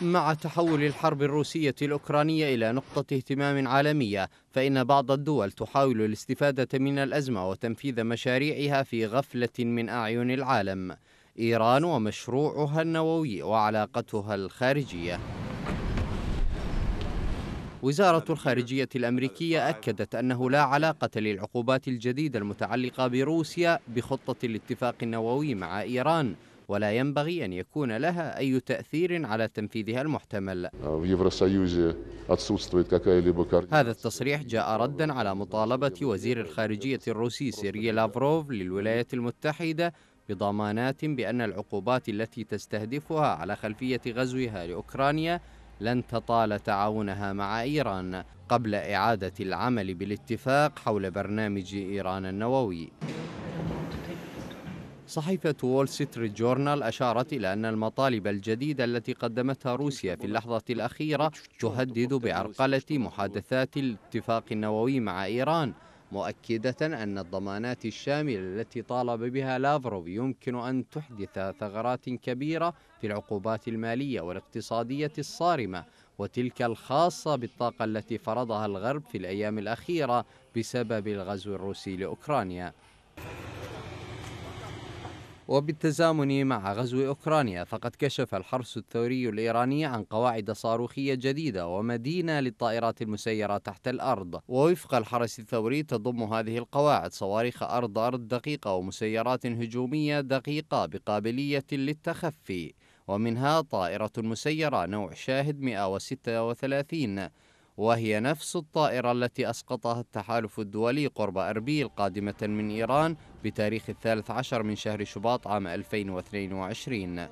مع تحول الحرب الروسية الأوكرانية إلى نقطة اهتمام عالمية فإن بعض الدول تحاول الاستفادة من الأزمة وتنفيذ مشاريعها في غفلة من أعين العالم إيران ومشروعها النووي وعلاقتها الخارجية وزارة الخارجية الأمريكية أكدت أنه لا علاقة للعقوبات الجديدة المتعلقة بروسيا بخطة الاتفاق النووي مع إيران ولا ينبغي أن يكون لها أي تأثير على تنفيذها المحتمل آه، هذا التصريح جاء ردا على مطالبة وزير الخارجية الروسي سيري لافروف للولايات المتحدة بضمانات بأن العقوبات التي تستهدفها على خلفية غزوها لأوكرانيا لن تطال تعاونها مع إيران قبل إعادة العمل بالاتفاق حول برنامج إيران النووي صحيفة وول ستريت جورنال أشارت إلى أن المطالب الجديدة التي قدمتها روسيا في اللحظة الأخيرة تهدد بعرقلة محادثات الاتفاق النووي مع إيران مؤكدة أن الضمانات الشاملة التي طالب بها لافروف يمكن أن تحدث ثغرات كبيرة في العقوبات المالية والاقتصادية الصارمة وتلك الخاصة بالطاقة التي فرضها الغرب في الأيام الأخيرة بسبب الغزو الروسي لأوكرانيا وبالتزامن مع غزو أوكرانيا فقد كشف الحرس الثوري الإيراني عن قواعد صاروخية جديدة ومدينة للطائرات المسيرة تحت الأرض ووفق الحرس الثوري تضم هذه القواعد صواريخ أرض أرض دقيقة ومسيرات هجومية دقيقة بقابلية للتخفي ومنها طائرة مسيرة نوع شاهد 136 وهي نفس الطائرة التي أسقطها التحالف الدولي قرب أربيل قادمة من إيران بتاريخ الثالث عشر من شهر شباط عام 2022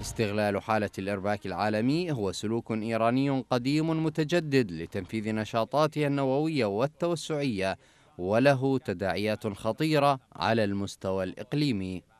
استغلال حالة الإرباك العالمي هو سلوك إيراني قديم متجدد لتنفيذ نشاطاتها النووية والتوسعية وله تداعيات خطيرة على المستوى الإقليمي